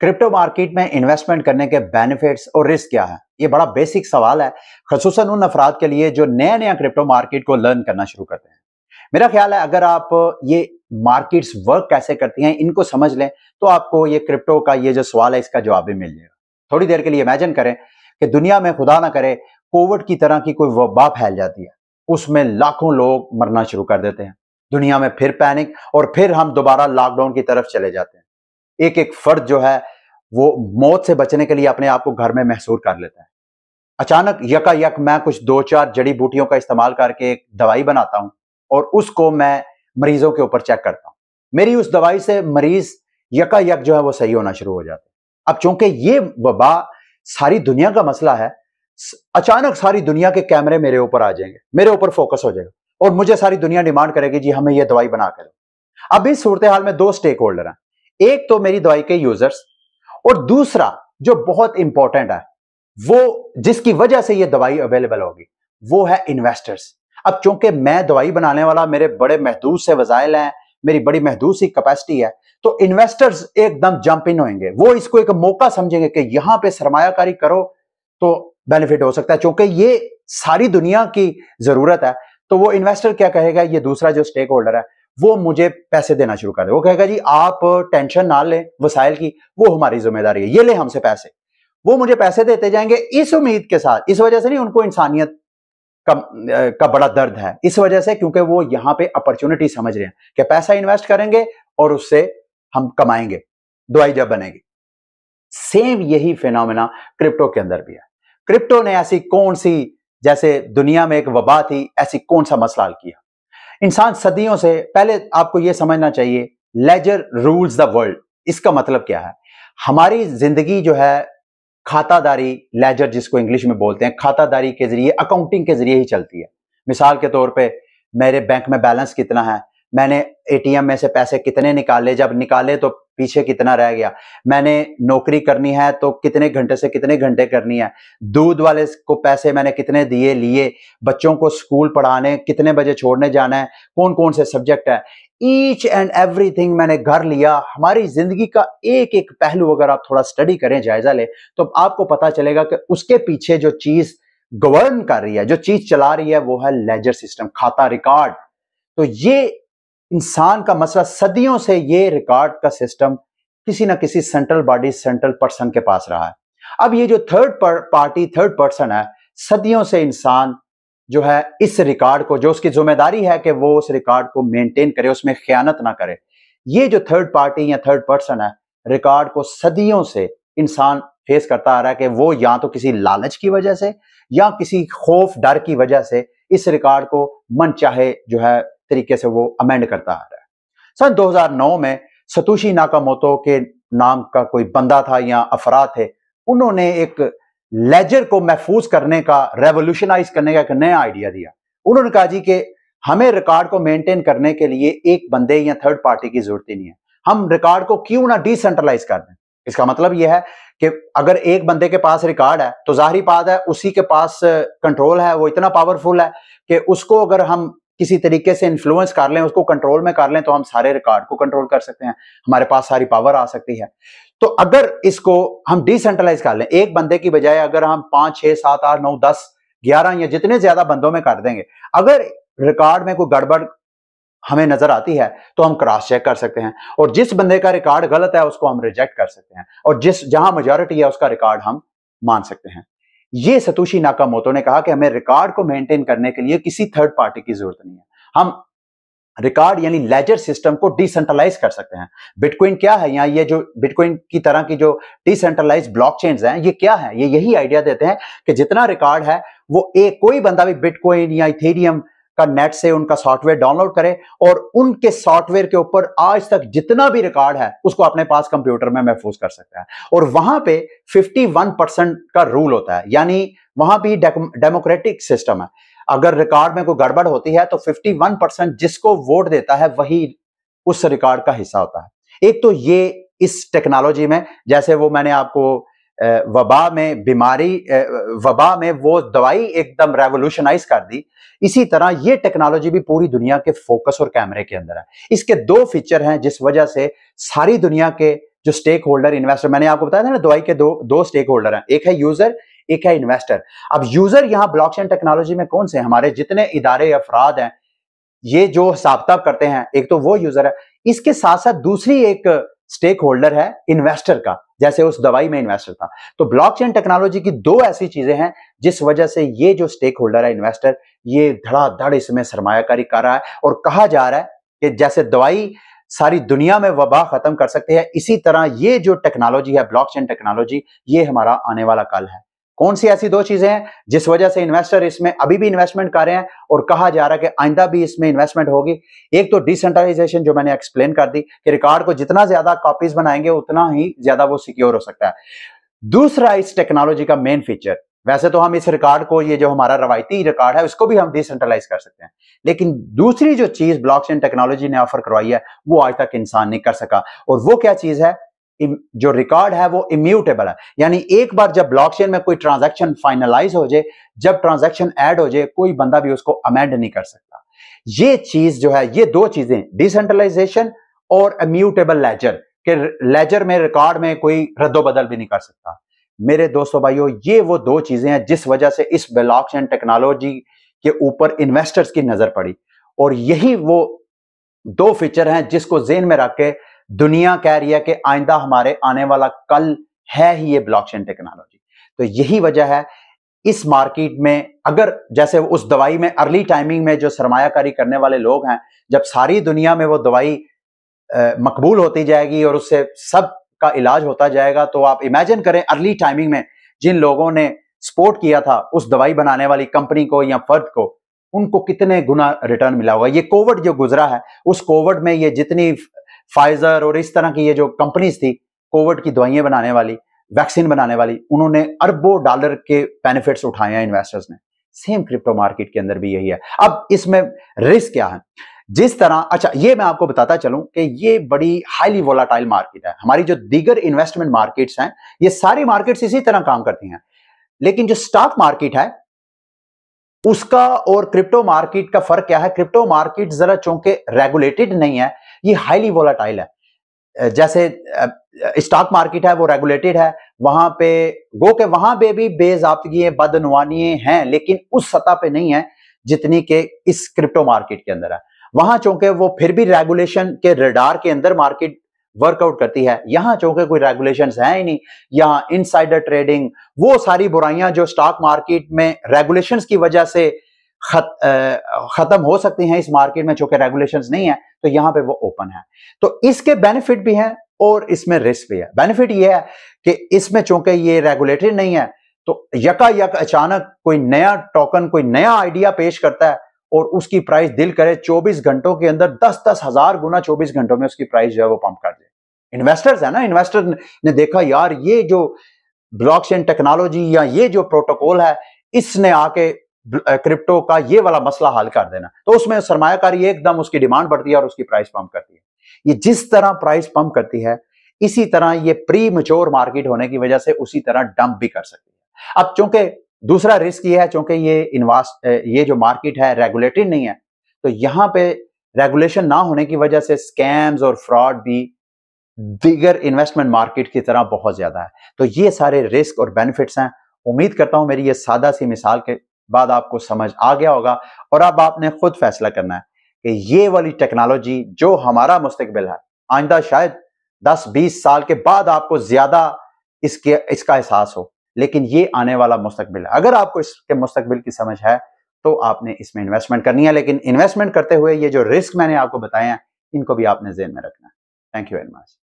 crypto market में investment करने के बेनिफिट्स और रिस्क क्या है ये बड़ा बेसिक सवाल है खसूस उन अफराद के लिए जो नया नया क्रिप्टो मार्केट को लर्न करना शुरू करते हैं मेरा ख्याल है अगर आप ये मार्केट्स वर्क कैसे करती हैं इनको समझ लें तो आपको ये क्रिप्टो का ये जो सवाल है इसका जवाब भी मिल जाएगा थोड़ी देर के लिए इमेजिन करें कि दुनिया में खुदा ना करे कोविड की तरह की कोई वबा फैल जाती है उसमें लाखों लोग मरना शुरू कर देते हैं दुनिया में फिर पैनिक और फिर हम दोबारा लॉकडाउन की तरफ चले जाते हैं एक एक फर्द जो है वो मौत से बचने के लिए अपने आप को घर में महसूर कर लेता है अचानक यका यक मैं कुछ दो चार जड़ी बूटियों का इस्तेमाल करके एक दवाई बनाता हूं और उसको मैं मरीजों के ऊपर चेक करता हूं मेरी उस दवाई से मरीज यका यक जो है वो सही होना शुरू हो जाते है अब चूंकि ये वबा सारी दुनिया का मसला है अचानक सारी दुनिया के कैमरे मेरे ऊपर आ जाएंगे मेरे ऊपर फोकस हो जाएगा और मुझे सारी दुनिया डिमांड करेगी जी हमें यह दवाई बना कर अब इस सूरत हाल में दो स्टेक होल्डर हैं एक तो मेरी दवाई के यूजर्स और दूसरा जो बहुत इंपॉर्टेंट है वो जिसकी वजह से ये दवाई अवेलेबल होगी वो है इन्वेस्टर्स अब चूंकि मैं दवाई बनाने वाला मेरे बड़े महदूद से वजायल हैं मेरी बड़ी महदूद सी कैपेसिटी है तो इन्वेस्टर्स एकदम जंप इन होंगे वो इसको एक मौका समझेंगे कि यहां पे सरमायाकारी करो तो बेनिफिट हो सकता है चूंकि ये सारी दुनिया की जरूरत है तो वो इन्वेस्टर क्या कहेगा ये दूसरा जो स्टेक होल्डर है वो मुझे पैसे देना शुरू कर दे वो कहेगा जी आप टेंशन ना लें वसाइल की वो हमारी जिम्मेदारी है ये ले हमसे पैसे वो मुझे पैसे देते जाएंगे इस उम्मीद के साथ इस वजह से नहीं उनको इंसानियत का का बड़ा दर्द है इस वजह से क्योंकि वो यहां पे अपॉर्चुनिटी समझ रहे हैं कि पैसा इन्वेस्ट करेंगे और उससे हम कमाएंगे दवाई जब बनेगी सेम यही फिनोमेना क्रिप्टो के अंदर भी है क्रिप्टो ने ऐसी कौन सी जैसे दुनिया में एक वबा थी ऐसी कौन सा मसला किया इंसान सदियों से पहले आपको यह समझना चाहिए लेजर रूल्स द वर्ल्ड इसका मतलब क्या है हमारी जिंदगी जो है खातादारी लेजर जिसको इंग्लिश में बोलते हैं खातादारी के जरिए अकाउंटिंग के जरिए ही चलती है मिसाल के तौर पे मेरे बैंक में बैलेंस कितना है मैंने एटीएम में से पैसे कितने निकाले जब निकाले तो पीछे कितना रह गया मैंने नौकरी करनी है तो कितने घंटे से कितने घंटे करनी है दूध वाले को पैसे मैंने कितने दिए लिए बच्चों को स्कूल पढ़ाने कितने बजे छोड़ने जाना है कौन कौन से सब्जेक्ट है ईच एंड एवरीथिंग मैंने घर लिया हमारी जिंदगी का एक एक पहलू अगर आप थोड़ा स्टडी करें जायजा लें तो आपको पता चलेगा कि उसके पीछे जो चीज गवर्न कर रही है जो चीज चला रही है वो है लेजर सिस्टम खाता रिकॉर्ड तो ये इंसान का मसला सदियों से ये रिकॉर्ड का सिस्टम किसी ना किसी सेंट्रल बॉडी सेंट्रल पर्सन के पास रहा है अब ये जो थर्ड पार्टी थर्ड पर्सन है सदियों से इंसान जो है इस रिकॉर्ड को जो उसकी जिम्मेदारी है कि वो उस रिकॉर्ड को मेंटेन करे उसमें ख्यानत ना करे ये जो थर्ड पार्टी या थर्ड पर्सन है रिकॉर्ड को सदियों से इंसान फेस करता आ रहा है कि वो या तो किसी लालच की वजह से या किसी खौफ डर की वजह से इस रिकॉर्ड को मन चाहे जो है तरीके से वो अमेंड करता आ रहा है सन 2009 में सतोशी नाकामोतो के नाम का कोई बंदा था या अफरा थे उन्होंने एक लेजर को महफूज करने का रेवोल्यूशनाइज करने का एक नया आइडिया दिया उन्होंने कहा जी कि हमें रिकॉर्ड को मेंटेन करने के लिए एक बंदे या थर्ड पार्टी की जरूरत ही नहीं है हम रिकॉर्ड को क्यों ना डिसेंट्रलाइज कर दें इसका मतलब यह है कि अगर एक बंदे के पास रिकॉर्ड है तो जाहिर बात है उसी के पास कंट्रोल है वो इतना पावरफुल है कि उसको अगर हम किसी तरीके से इन्फ्लुएंस कर लें उसको कंट्रोल में कर लें तो हम सारे रिकॉर्ड को कंट्रोल कर सकते हैं हमारे पास सारी पावर आ सकती है तो अगर इसको हम डिसेंट्रलाइज कर लें एक बंदे की बजाय अगर हम पांच छह सात आठ नौ दस ग्यारह या जितने ज्यादा बंदों में कर देंगे अगर रिकॉर्ड में कोई गड़बड़ हमें नजर आती है तो हम क्रॉस चेक कर सकते हैं और जिस बंदे का रिकॉर्ड गलत है उसको हम रिजेक्ट कर सकते हैं और जिस जहां मेजोरिटी है उसका रिकॉर्ड हम मान सकते हैं ये सतोशी नाकामोतो ने कहा कि हमें रिकॉर्ड को मेंटेन करने के लिए किसी थर्ड पार्टी की जरूरत नहीं है हम रिकॉर्ड यानी लेजर सिस्टम को डिसेंट्रलाइज कर सकते हैं बिटकॉइन क्या है यहाँ ये जो बिटकॉइन की तरह की जो डिसेंट्रलाइज ब्लॉकचेन्स हैं ये क्या है ये यही आइडिया देते हैं कि जितना रिकॉर्ड है वो एक कोई बंदा भी बिटकॉइन या इथेरियम का नेट से उनका सॉफ्टवेयर डाउनलोड करें और उनके सॉफ्टवेयर के ऊपर आज तक जितना भी रिकॉर्ड है उसको अपने पास कंप्यूटर में महफूज कर सकता है और वहां पे 51 परसेंट का रूल होता है यानी वहां भी डेमोक्रेटिक सिस्टम है अगर रिकॉर्ड में कोई गड़बड़ होती है तो 51 परसेंट जिसको वोट देता है वही उस रिकॉर्ड का हिस्सा होता है एक तो ये इस टेक्नोलॉजी में जैसे वो मैंने आपको वबा में बीमारी वबा में वो दवाई एकदम रेवोल्यूशनाइज कर दी इसी तरह ये टेक्नोलॉजी भी पूरी दुनिया के फोकस और कैमरे के अंदर है इसके दो फीचर हैं जिस वजह से सारी दुनिया के जो स्टेक होल्डर इन्वेस्टर मैंने आपको बताया था ना दवाई के दो दो स्टेक होल्डर हैं एक है यूजर एक है इन्वेस्टर अब यूजर यहाँ ब्लॉकचेन टेक्नोलॉजी में कौन से हमारे जितने इदारे अफराद हैं ये जो हिसाब करते हैं एक तो वो यूजर है इसके साथ साथ दूसरी एक स्टेक होल्डर है इन्वेस्टर का जैसे उस दवाई में इन्वेस्टर था तो ब्लॉकचेन टेक्नोलॉजी की दो ऐसी चीजें हैं जिस वजह से ये जो स्टेक होल्डर है इन्वेस्टर ये धड़ाधड़ इसमें सरमायाकारी कर रहा है और कहा जा रहा है कि जैसे दवाई सारी दुनिया में वबा खत्म कर सकते हैं इसी तरह ये जो टेक्नोलॉजी है ब्लॉकचेन टेक्नोलॉजी ये हमारा आने वाला कल है कौन सी ऐसी दो चीजें हैं जिस वजह से इन्वेस्टर इसमें अभी भी इन्वेस्टमेंट कर रहे हैं और कहा जा रहा है कि आइंदा भी इसमें इन्वेस्टमेंट होगी एक तो डिसेंट्रलाइजेशन जो मैंने एक्सप्लेन कर दी कि रिकॉर्ड को जितना ज्यादा कॉपीज बनाएंगे उतना ही ज्यादा वो सिक्योर हो सकता है दूसरा इस टेक्नोलॉजी का मेन फीचर वैसे तो हम इस रिकॉर्ड को ये जो हमारा रवायती रिकॉर्ड है उसको भी हम डिसेंट्रलाइज कर सकते हैं लेकिन दूसरी जो चीज ब्लॉकचेन टेक्नोलॉजी ने ऑफर करवाई है वो आज तक इंसान नहीं कर सका और वो क्या चीज है जो रिकॉर्ड है वो इम्यूटेबल है यानी एक बार जब ब्लॉकचेन में कोई ट्रांजैक्शन फाइनलाइज हो जाए जब ट्रांजैक्शन ऐड हो जाए कोई बंदा भी उसको अमेंड नहीं कर सकता ये चीज जो है ये दो चीजें डिसेंट्रलाइजेशन और इम्यूटेबल लेजर के लेजर में रिकॉर्ड में कोई रद्दोबदल भी नहीं कर सकता मेरे दोस्तों भाइयों ये वो दो चीजें हैं जिस वजह से इस ब्लॉकचेन टेक्नोलॉजी के ऊपर इन्वेस्टर्स की नजर पड़ी और यही वो दो फीचर हैं जिसको जेन में रख के दुनिया कह रही है कि आइंदा हमारे आने वाला कल है ही ये ब्लॉकचेन टेक्नोलॉजी तो यही वजह है इस मार्केट में अगर जैसे उस दवाई में अर्ली टाइमिंग में जो सरमायाकारी करने वाले लोग हैं जब सारी दुनिया में वो दवाई मकबूल होती जाएगी और उससे सब का इलाज होता जाएगा तो आप इमेजिन करें अर्ली टाइमिंग में जिन लोगों ने सपोर्ट किया था उस दवाई बनाने वाली कंपनी को या फर्द को उनको कितने गुना रिटर्न मिला होगा ये कोविड जो गुजरा है उस कोविड में ये जितनी फाइजर और इस तरह की ये जो कंपनीज थी कोविड की दवाइयां बनाने वाली वैक्सीन बनाने वाली उन्होंने अरबों डॉलर के बेनिफिट्स उठाए हैं इन्वेस्टर्स ने सेम क्रिप्टो मार्केट के अंदर भी यही है अब इसमें रिस्क क्या है जिस तरह अच्छा ये मैं आपको बताता चलूं कि ये बड़ी हाईली वोलाटाइल मार्केट है हमारी जो दीगर इन्वेस्टमेंट मार्केट्स हैं ये सारी मार्केट्स इसी तरह काम करती हैं लेकिन जो स्टॉक मार्केट है उसका और क्रिप्टो मार्केट का फर्क क्या है क्रिप्टो मार्केट जरा चूंकि रेगुलेटेड नहीं है ये हाईली वोलाटाइल है जैसे स्टॉक मार्केट है वो रेगुलेटेड है वहां पे गो के वहां पे भी बेजाबगी बदनवानी हैं लेकिन उस सतह पे नहीं है जितनी के इस क्रिप्टो मार्केट के अंदर है वहां चूंकि वो फिर भी रेगुलेशन के रडार के अंदर मार्केट वर्कआउट करती है यहां चूंकि कोई रेगुलेशन है ही नहीं यहाँ इनसाइडर ट्रेडिंग वो सारी बुराइयां जो स्टॉक मार्केट में रेगुलेशन की वजह से खत, खत्म हो सकती हैं इस मार्केट में चूंकि रेगुलेशन नहीं है तो यहां पे वो ओपन है तो इसके बेनिफिट भी हैं और इसमें रिस्क भी है बेनिफिट ये है कि इसमें चूंकि ये रेगुलेटरी नहीं है तो यका यक अचानक कोई नया टोकन कोई नया आइडिया पेश करता है और उसकी प्राइस दिल करे 24 घंटों के अंदर दस दस हजार गुना 24 घंटों में उसकी प्राइस जो है वो पंप कर दे इन्वेस्टर्स है ना इन्वेस्टर ने देखा यार ये जो ब्लॉकचेन टेक्नोलॉजी या ये जो प्रोटोकॉल है इसने आके क्रिप्टो का ये वाला मसला हल कर देना तो उसमें सरमाकारी एकदम उसकी डिमांड बढ़ती है और उसकी प्राइस पंप करती है ये जिस तरह प्राइस पंप करती है इसी तरह ये प्री मच्योर मार्केट होने की वजह से उसी तरह डंप भी कर सकती है अब चूंकि दूसरा रिस्क ये है चूंकि ये इन्वास्ट ये जो मार्केट है रेगुलेटेड नहीं है तो यहां पे रेगुलेशन ना होने की वजह से स्कैम्स और फ्रॉड भी दिगर इन्वेस्टमेंट मार्केट की तरह बहुत ज्यादा है तो ये सारे रिस्क और बेनिफिट्स हैं उम्मीद करता हूं मेरी ये सादा सी मिसाल के बाद आपको समझ आ गया होगा और अब आपने खुद फैसला करना है कि ये वाली टेक्नोलॉजी जो हमारा मुस्तबिल है आइंदा शायद 10-20 साल के बाद आपको ज्यादा इसके इसका एहसास हो लेकिन ये आने वाला मुस्तबिल है अगर आपको इसके मुस्तबिल की समझ है तो आपने इसमें इन्वेस्टमेंट करनी है लेकिन इन्वेस्टमेंट करते हुए ये जो रिस्क मैंने आपको बताए हैं इनको भी आपने जेन में रखना है थैंक यू वेरी मच